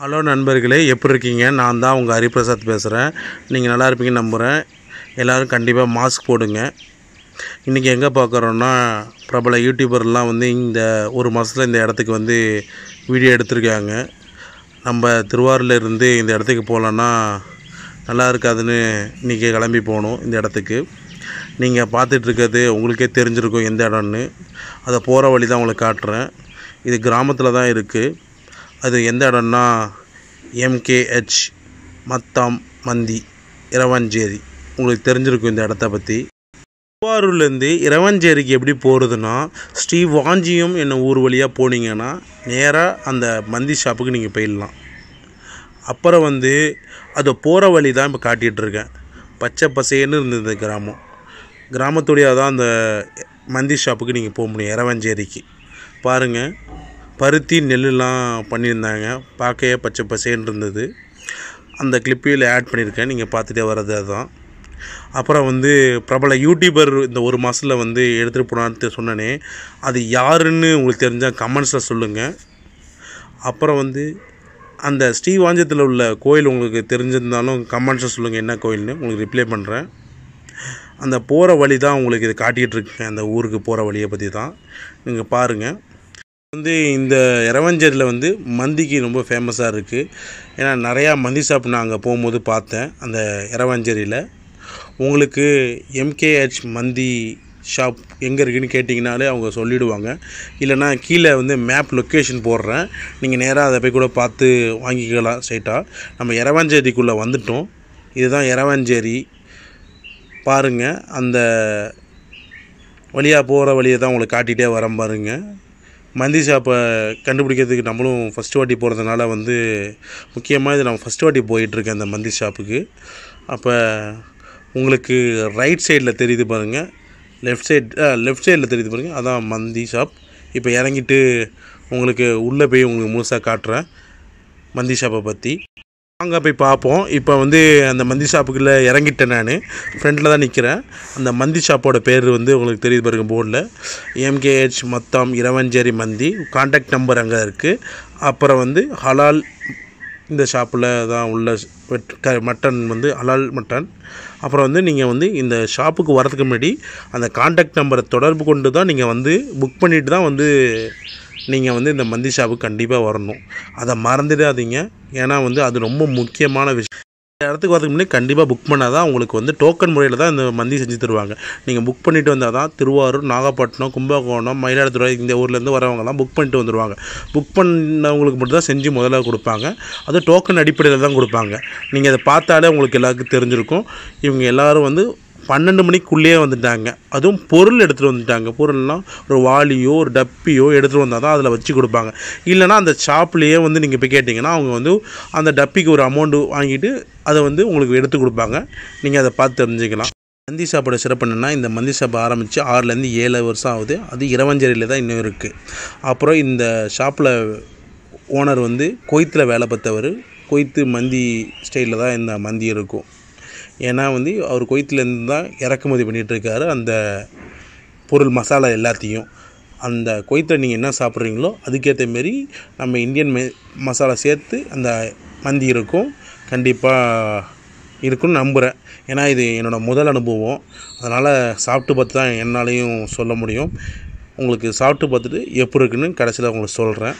hello நண்பர்களே எப்படி இருக்கீங்க நான் தான் உங்கள் ஹரிபிரசாத் பேசுகிறேன் நீங்கள் நல்லா இருப்பீங்கன்னு நம்புகிறேன் எல்லோரும் கண்டிப்பாக மாஸ்க் போடுங்க இன்றைக்கி எங்கே பார்க்குறோன்னா பிரபல யூடியூபர்லாம் வந்து இந்த ஒரு மாதத்தில் இந்த இடத்துக்கு வந்து வீடியோ எடுத்திருக்காங்க நம்ம திருவாரூர்லேருந்து இந்த இடத்துக்கு போகலான்னா நல்லா இருக்காதுன்னு இன்றைக்கி கிளம்பி போகணும் இந்த இடத்துக்கு நீங்கள் பார்த்துட்ருக்கிறது உங்களுக்கே தெரிஞ்சிருக்கும் எந்த இடம்னு அதை போகிற வழி தான் உங்களுக்கு காட்டுறேன் இது கிராமத்தில் தான் இருக்குது அது எந்த இடம்னா எம்கேஹெச் மத்தாம் மந்தி இரவஞ்சேரி உங்களுக்கு தெரிஞ்சிருக்கும் இந்த இடத்த பற்றி திருவாரூர்லேருந்து இரவஞ்சேரிக்கு எப்படி போகிறதுனா ஸ்ரீ வாஞ்சியம் என்ன ஊர் வழியாக போனீங்கன்னா நேராக அந்த மந்தி ஷாப்புக்கு நீங்கள் போயிடலாம் அப்புறம் வந்து அதை போகிற வழி தான் இப்போ காட்டிகிட்ருக்கேன் பச்சை பசையன்னு இருந்தது கிராமம் கிராமத்துடைய தான் அந்த மந்தி ஷாப்புக்கு நீங்கள் போக முடியும் இரவஞ்சேரிக்கு பாருங்கள் பருத்தி நெல்லுலாம் பண்ணியிருந்தாங்க பார்க்கவே பச்சை பசேன்னு இருந்தது அந்த கிளிப்பில் ஆட் பண்ணியிருக்கேன் நீங்கள் பார்த்துட்டே வர்றது அதுதான் அப்புறம் வந்து பிரபல யூடியூபர் இந்த ஒரு மாதத்தில் வந்து எடுத்துகிட்டு போனான்னு சொன்னனே அது யாருன்னு உங்களுக்கு தெரிஞ்சால் கமெண்ட்ஸில் சொல்லுங்கள் அப்புறம் வந்து அந்த ஸ்ரீவாஞ்சத்தில் உள்ள கோயில் உங்களுக்கு தெரிஞ்சிருந்தாலும் கமெண்ட்ஸில் சொல்லுங்கள் என்ன கோயில்னு உங்களுக்கு ரிப்ளை பண்ணுறேன் அந்த போகிற வழி தான் உங்களுக்கு இது இருக்கேன் அந்த ஊருக்கு போகிற வழியை பற்றி தான் நீங்கள் பாருங்கள் வந்து இந்த இரவஞ்சேரியில் வந்து மந்திக்கு ரொம்ப ஃபேமஸாக இருக்குது ஏன்னா நிறையா மந்தி ஷாப் நான் அங்கே போகும்போது பார்த்தேன் அந்த இரவஞ்சேரியில் உங்களுக்கு எம்கேஹெச் மந்தி ஷாப் எங்கே இருக்குதுன்னு கேட்டிங்கனாலே அவங்க சொல்லிவிடுவாங்க இல்லைனா கீழே வந்து மேப் லொக்கேஷன் போடுறேன் நீங்கள் நேராக அதை போய் கூட பார்த்து வாங்கிக்கலாம் ஸ்ட்ரைட்டாக நம்ம இரவஞ்சேரிக்குள்ளே வந்துட்டோம் இதுதான் இரவஞ்சேரி பாருங்கள் அந்த வழியாக போகிற வழியை தான் உங்களுக்கு காட்டிகிட்டே வரேன் பாருங்கள் மந்தி ஷாப்பை கண்டுபிடிக்கிறதுக்கு நம்மளும் ஃபஸ்ட்டு வாட்டி போகிறதுனால வந்து முக்கியமாக இது நம்ம ஃபஸ்ட்டு வாட்டி போயிட்டுருக்கேன் அந்த மந்தி ஷாப்புக்கு அப்போ உங்களுக்கு ரைட் சைடில் தெரியுது பாருங்கள் லெஃப்ட் சைட் லெஃப்ட் சைடில் தெரியுது பாருங்கள் அதான் மந்தி ஷாப் இப்போ இறங்கிட்டு உங்களுக்கு உள்ளே போய் உங்களுக்கு முழுசாக காட்டுறேன் மந்தி ஷாப்பை பற்றி அங்கே போய் பார்ப்போம் இப்போ வந்து அந்த மந்தி ஷாப்புக்குள்ளே இறங்கிட்டேன் நான் ஃப்ரண்டில் தான் நிற்கிறேன் அந்த மந்தி ஷாப்போட பேர் வந்து உங்களுக்கு தெரியுது பாருங்க போர்டில் எம்கேஹெச் மொத்தம் இரவஞ்சேரி மந்தி காண்டாக்ட் நம்பர் அங்கே இருக்குது அப்புறம் வந்து ஹலால் இந்த ஷாப்பில் தான் உள்ள க மட்டன் வந்து ஹலால் மட்டன் அப்புறம் வந்து நீங்கள் வந்து இந்த ஷாப்புக்கு வரதுக்கு முன்னாடி அந்த காண்டாக்ட் நம்பரை தொடர்பு கொண்டு தான் நீங்கள் வந்து புக் பண்ணிவிட்டு தான் வந்து நீங்கள் வந்து இந்த மந்தி ஷாப்புக்கு கண்டிப்பாக வரணும் அதை மறந்துடாதீங்க ஏன்னா வந்து அது ரொம்ப முக்கியமான விஷயம் இடத்துக்கு வரதுக்கு முன்னாடி கண்டிப்பாக புக் பண்ணால் தான் உங்களுக்கு வந்து டோக்கன் முறையில் தான் இந்த மந்தி செஞ்சு தருவாங்க நீங்கள் புக் பண்ணிவிட்டு வந்தால் தான் திருவாரூர் நாகப்பட்டினம் கும்பகோணம் மயிலாடுதுறை இந்த ஊர்லேருந்து வரவங்கலாம் புக் பண்ணிட்டு வந்துடுவாங்க புக் பண்ணவங்களுக்கு மட்டும் தான் செஞ்சு முதல்ல கொடுப்பாங்க அது டோக்கன் அடிப்படையில் தான் கொடுப்பாங்க நீங்கள் அதை பார்த்தாலே உங்களுக்கு எல்லாருக்கும் தெரிஞ்சிருக்கும் இவங்க எல்லோரும் வந்து பன்னெண்டு மணிக்குள்ளேயே வந்துட்டாங்க அதுவும் பொருள் எடுத்துகிட்டு வந்துட்டாங்க பொருள்லாம் ஒரு வாளியோ ஒரு டப்பியோ எடுத்துகிட்டு வந்தால் தான் அதில் வச்சு கொடுப்பாங்க இல்லைனா அந்த ஷாப்லேயே வந்து நீங்கள் போய் கேட்டிங்கன்னா அவங்க வந்து அந்த டப்பிக்கு ஒரு அமௌண்ட்டு வாங்கிட்டு அதை வந்து உங்களுக்கு எடுத்து கொடுப்பாங்க நீங்கள் அதை பார்த்து தெரிஞ்சுக்கலாம் மந்தி சாப்பாடு சிறப்பு என்னென்னா இந்த மந்தி சாப்பாடு ஆரம்பித்து ஆறுலேருந்து ஏழு வருஷம் ஆகுது அது இரவஞ்சேரியில் தான் இன்னும் இருக்குது அப்புறம் இந்த ஷாப்பில் ஓனர் வந்து கொய்த்தில் வேலை பார்த்தவர் கொய்த்து மந்தி ஸ்டைலில் தான் இந்த மந்தி இருக்கும் ஏன்னா வந்து அவர் குவைத்துலேருந்து தான் இறக்குமதி பண்ணிகிட்ருக்காரு அந்த பொருள் மசாலா எல்லாத்தையும் அந்த கொய்த்தில் நீங்கள் என்ன சாப்பிட்றீங்களோ அதுக்கேற்ற மாரி நம்ம இந்தியன் மெ மசாலா சேர்த்து அந்த மந்தி இருக்கும் கண்டிப்பாக இருக்குன்னு நம்புகிறேன் ஏன்னா இது என்னோடய முதல் அனுபவம் அதனால் சாப்பிட்டு பார்த்து தான் என்னாலையும் சொல்ல முடியும் உங்களுக்கு சாப்பிட்டு பார்த்துட்டு எப்படி இருக்குன்னு கடைசியில் உங்களுக்கு சொல்கிறேன்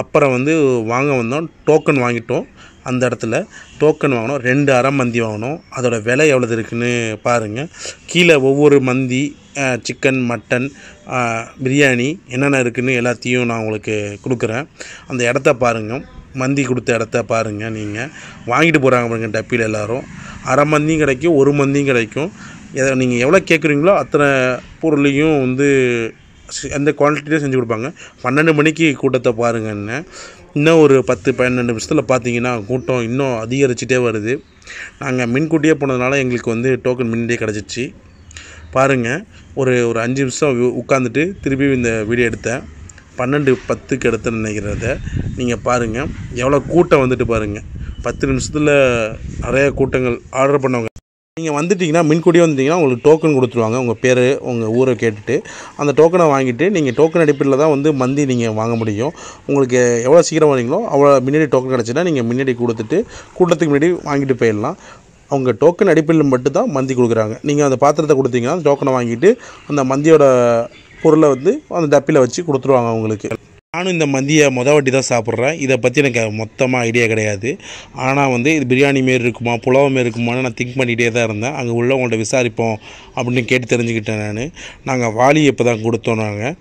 அப்புறம் வந்து வாங்க வந்தோம் டோக்கன் வாங்கிட்டோம் அந்த இடத்துல டோக்கன் வாங்கணும் ரெண்டு அரை மந்தி வாங்கணும் அதோடய விலை எவ்வளோது இருக்குதுன்னு பாருங்கள் கீழே ஒவ்வொரு மந்தி சிக்கன் மட்டன் பிரியாணி என்னென்ன இருக்குதுன்னு எல்லாத்தையும் நான் உங்களுக்கு கொடுக்குறேன் அந்த இடத்த பாருங்கள் மந்தி கொடுத்த இடத்த பாருங்கள் நீங்கள் வாங்கிட்டு போகிறாங்க பாருங்கள் டப்பியில் எல்லோரும் அரை மந்தியும் கிடைக்கும் ஒரு மந்தியும் கிடைக்கும் எதை நீங்கள் எவ்வளோ கேட்குறீங்களோ அத்தனை பொருளையும் வந்து அந்த குவாலிட்டியில் செஞ்சு கொடுப்பாங்க பன்னெண்டு மணிக்கு கூட்டத்தை பாருங்கன்னு இன்னும் ஒரு பத்து பன்னெண்டு நிமிஷத்தில் பார்த்தீங்கன்னா கூட்டம் இன்னும் அதிகரிச்சிட்டே வருது நாங்கள் மின்கூட்டியே போனதுனால எங்களுக்கு வந்து டோக்கன் மின்னிட்டே கிடச்சிச்சு பாருங்கள் ஒரு ஒரு அஞ்சு நிமிஷம் உட்காந்துட்டு திருப்பி இந்த வீடியோ எடுத்தேன் பன்னெண்டு பத்துக்கு எடுத்த நினைக்கிறத நீங்கள் பாருங்கள் எவ்வளோ கூட்டம் வந்துட்டு பாருங்கள் பத்து நிமிஷத்தில் நிறைய கூட்டங்கள் ஆர்டர் பண்ணவங்க நீங்கள் வந்துட்டிங்கன்னா மின்கூடியே வந்துட்டிங்கன்னா உங்களுக்கு டோக்கன் கொடுத்துருவாங்க உங்கள் பேர் உங்கள் ஊரை கேட்டுட்டு அந்த டோக்கனை வாங்கிட்டு நீங்கள் டோக்கன் அடிப்படையில் தான் வந்து மந்தி நீங்கள் வாங்க முடியும் உங்களுக்கு எவ்வளோ சீக்கிரம் வரீங்களோ அவ்வளோ முன்னாடி டோக்கன் கிடச்சின்னா நீங்கள் முன்னாடி கொடுத்துட்டு கூட்டத்துக்கு முன்னாடி வாங்கிட்டு போயிடலாம் அவங்க டோக்கன் அடிப்படையில் மட்டும்தான் மந்தி கொடுக்குறாங்க நீங்கள் அந்த பாத்திரத்தை கொடுத்தீங்கன்னா டோக்கனை வாங்கிட்டு அந்த மந்தியோட பொருளை வந்து அந்த டப்பியில் வச்சு கொடுத்துருவாங்க அவங்களுக்கு நானும் இந்த மந்தியை மொதல் வாட்டி தான் சாப்பிட்றேன் இதை பற்றி எனக்கு மொத்தமாக ஐடியா கிடையாது ஆனால் வந்து இது பிரியாணி மாரி இருக்குமா புலவ மாரி இருக்குமான்னு நான் திங்க் பண்ணிகிட்டே தான் இருந்தேன் அங்கே உள்ளவங்கள்ட்ட விசாரிப்போம் அப்படின்னு கேட்டு தெரிஞ்சுக்கிட்டேன் நான் நாங்கள் வாலி இப்போ தான் கொடுத்தோம் நாங்கள்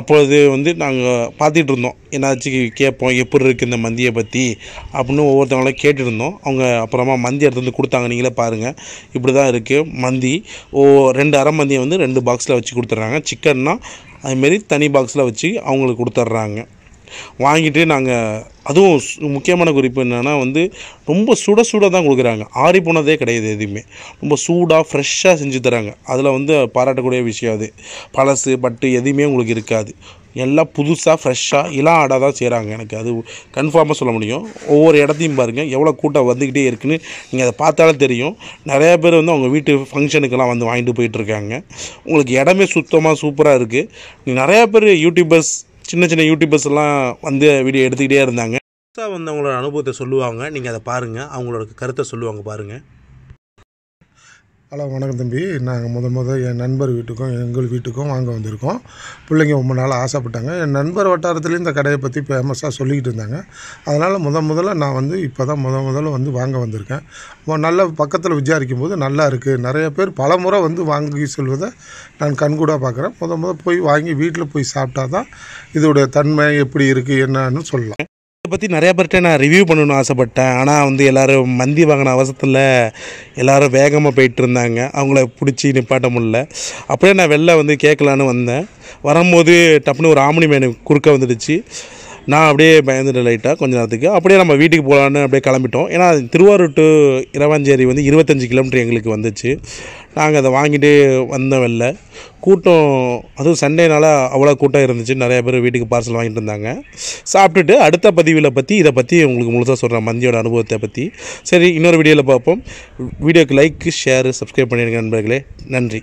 அப்பொழுது வந்து நாங்கள் பார்த்துட்டு இருந்தோம் என்னாச்சு கேட்போம் எப்படி இருக்குது இந்த மந்தியை பற்றி அப்படின்னு ஒவ்வொருத்தவங்களும் கேட்டுருந்தோம் அவங்க அப்புறமா மந்தி எடுத்து வந்து கொடுத்தாங்க நீங்களே பாருங்கள் இப்படி தான் இருக்குது மந்தி ஓ ரெண்டு அரை மந்தியை வந்து ரெண்டு பாக்ஸில் வச்சு கொடுத்துட்றாங்க சிக்கன்னா அதுமாரி தனி பாக்ஸில் வச்சு அவங்களுக்கு கொடுத்துட்றாங்க வாங்கிட்டு நாங்கள் அதுவும் முக்கியமான குறிப்பு என்னென்னா வந்து ரொம்ப சுட சுட தான் கொடுக்குறாங்க ஆறி போனதே கிடையாது எதுவுமே ரொம்ப சூடாக ஃப்ரெஷ்ஷாக செஞ்சு தராங்க அதில் வந்து பாராட்டக்கூடிய விஷயம் அது பழசு பட்டு எதுவுமே உங்களுக்கு இருக்காது எல்லாம் புதுசாக ஃப்ரெஷ்ஷாக இளா ஆடாக தான் செய்கிறாங்க எனக்கு அது கன்ஃபார்மாக சொல்ல முடியும் ஒவ்வொரு இடத்தையும் பாருங்கள் எவ்வளோ கூட்டம் வந்துக்கிட்டே இருக்குதுன்னு நீங்கள் அதை பார்த்தாலே தெரியும் நிறையா பேர் வந்து அவங்க வீட்டு ஃபங்க்ஷனுக்கெல்லாம் வந்து வாங்கிட்டு போயிட்டுருக்காங்க உங்களுக்கு இடமே சுத்தமாக சூப்பராக இருக்குது நிறையா பேர் யூடியூபர்ஸ் சின்ன சின்ன யூடியூபர்ஸ் எல்லாம் வந்து வீடியோ எடுத்துக்கிட்டே இருந்தாங்க புதுசாக வந்து அவங்களோட அனுபவத்தை சொல்லுவாங்க நீங்கள் அதை பாருங்கள் அவங்களோட கருத்தை சொல்லுவாங்க பாருங்கள் ஹலோ வணக்கம் தம்பி நாங்கள் முத முத என் நண்பர் வீட்டுக்கும் எங்கள் வீட்டுக்கும் வாங்க வந்திருக்கோம் பிள்ளைங்க ரொம்ப நாள் ஆசைப்பட்டாங்க என் நண்பர் வட்டாரத்துலேயும் இந்த கடையை பற்றி ஃபேமஸாக சொல்லிக்கிட்டு இருந்தாங்க அதனால் முத முதல்ல நான் வந்து இப்போ தான் முத முதல்ல வந்து வாங்க வந்திருக்கேன் நல்ல பக்கத்தில் விசாரிக்கும் போது நல்லா இருக்குது நிறைய பேர் பல முறை வந்து வாங்கி சொல்வதை நான் கண்கூடாக பார்க்குறேன் முத முத போய் வாங்கி வீட்டில் போய் சாப்பிட்டா தான் இதோடைய தன்மை எப்படி இருக்குது என்னன்னு சொல்லலாம் இதை பற்றி நிறையா பேர்கிட்ட நான் ரிவ்யூ பண்ணணும்னு ஆசைப்பட்டேன் ஆனால் வந்து எல்லோரும் மந்தி வாங்கின அவசரத்தில் எல்லோரும் வேகமாக போயிட்டு இருந்தாங்க அவங்கள பிடிச்சி நிப்பாட்ட முடில அப்படியே நான் வெளில வந்து கேட்கலான்னு வந்தேன் வரும்போது டப்புன்னு ஒரு ஆமணி மேனு குறுக்க வந்துடுச்சு நான் அப்படியே பயந்துட்டு லைட்டாக கொஞ்ச நேரத்துக்கு அப்படியே நம்ம வீட்டுக்கு போகலான்னு அப்படியே கிளம்பிட்டோம் ஏன்னா திருவாரூர் டு இரவாஞ்சேரி வந்து இருபத்தஞ்சி கிலோமீட்டர் எங்களுக்கு வந்துச்சு நாங்கள் அதை வாங்கிட்டு வந்த இல்லை கூட்டம் அதுவும் சண்டேனால அவ்வளோ கூட்டம் இருந்துச்சு நிறையா பேர் வீட்டுக்கு பார்சல் வாங்கிட்டு இருந்தாங்க சாப்பிட்டுட்டு அடுத்த பதிவில் பற்றி இதை பற்றி உங்களுக்கு முழுசாக சொல்கிறேன் மந்தியோட அனுபவத்தை பற்றி சரி இன்னொரு வீடியோவில் பார்ப்போம் வீடியோக்கு லைக் ஷேரு சப்ஸ்கிரைப் பண்ணிடுங்க நண்பர்களே நன்றி